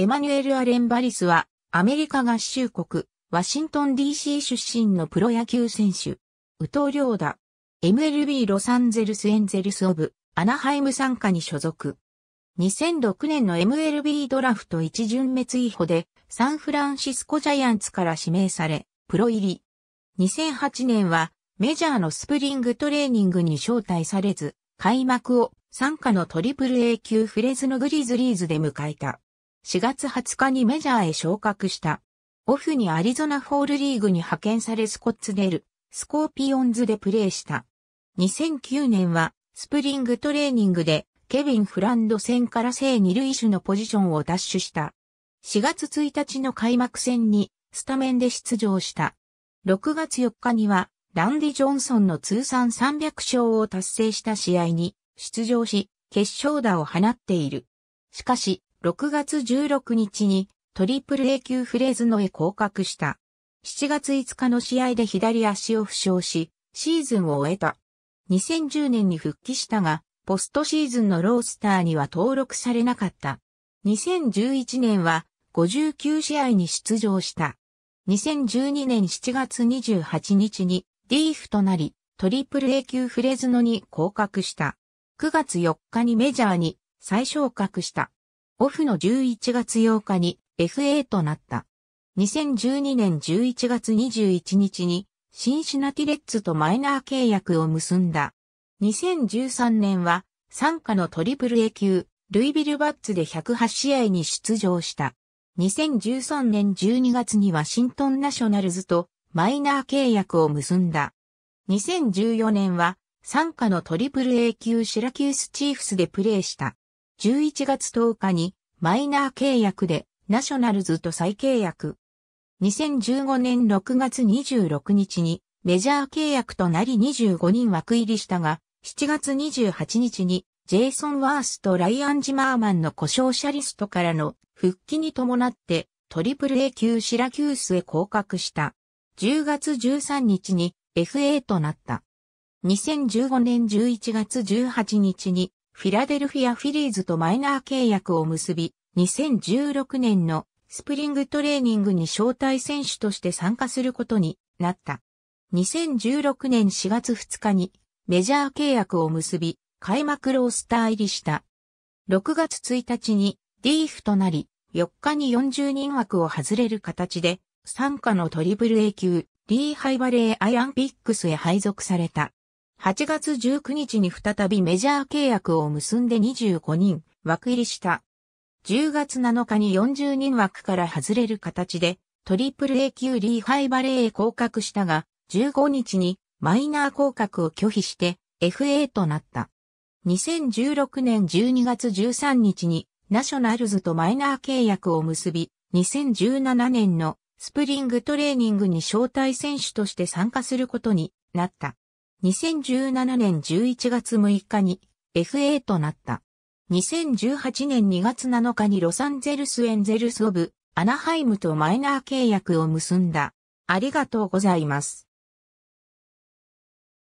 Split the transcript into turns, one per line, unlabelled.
エマニュエル・アレン・バリスは、アメリカ合衆国、ワシントン DC 出身のプロ野球選手。宇藤良だ。MLB ロサンゼルス・エンゼルス・オブ、アナハイム参加に所属。2006年の MLB ドラフト一巡目追捕で、サンフランシスコジャイアンツから指名され、プロ入り。2008年は、メジャーのスプリングトレーニングに招待されず、開幕を、参加のトリプル A 級フレズのグリズリーズで迎えた。4月20日にメジャーへ昇格した。オフにアリゾナフォールリーグに派遣されスコッツデル、スコーピオンズでプレーした。2009年はスプリングトレーニングでケビン・フランド戦から正二塁手のポジションを奪取した。4月1日の開幕戦にスタメンで出場した。6月4日にはランディ・ジョンソンの通算300勝を達成した試合に出場し、決勝打を放っている。しかし、6月16日にトリプル A 級フレーズのへ降格した。7月5日の試合で左足を負傷し、シーズンを終えた。2010年に復帰したが、ポストシーズンのロースターには登録されなかった。2011年は59試合に出場した。2012年7月28日にーフとなり、トリプル A 級フレズノに降格した。9月4日にメジャーに再昇格した。オフの11月8日に FA となった。2012年11月21日にシンシナティレッツとマイナー契約を結んだ。2013年は参加のトリプル A 級、ルイビルバッツで108試合に出場した。2013年12月にワシントンナショナルズとマイナー契約を結んだ。2014年は参加のトリプル A 級シラキュースチーフスでプレーした。11月10日にマイナー契約でナショナルズと再契約。2015年6月26日にメジャー契約となり25人枠入りしたが、7月28日にジェイソン・ワースとライアン・ジマーマンの故障者リストからの復帰に伴ってトリプル A 級シラキュースへ降格した。10月13日に FA となった。2015年11月18日にフィラデルフィアフィリーズとマイナー契約を結び、2016年のスプリングトレーニングに招待選手として参加することになった。2016年4月2日にメジャー契約を結び、開幕ロースター入りした。6月1日にディーフとなり、4日に40人枠を外れる形で、参加のトリプル A 級、リーハイバレーアイアンピックスへ配属された。8月19日に再びメジャー契約を結んで25人枠入りした。10月7日に40人枠から外れる形で、トリプル A 級リーハイバレーへ降格したが、15日にマイナー降格を拒否して FA となった。2016年12月13日にナショナルズとマイナー契約を結び、2017年のスプリングトレーニングに招待選手として参加することになった。2017年11月6日に FA となった。2018年2月7日にロサンゼルスエンゼルスオブアナハイムとマイナー契約を結んだ。ありがとうございます。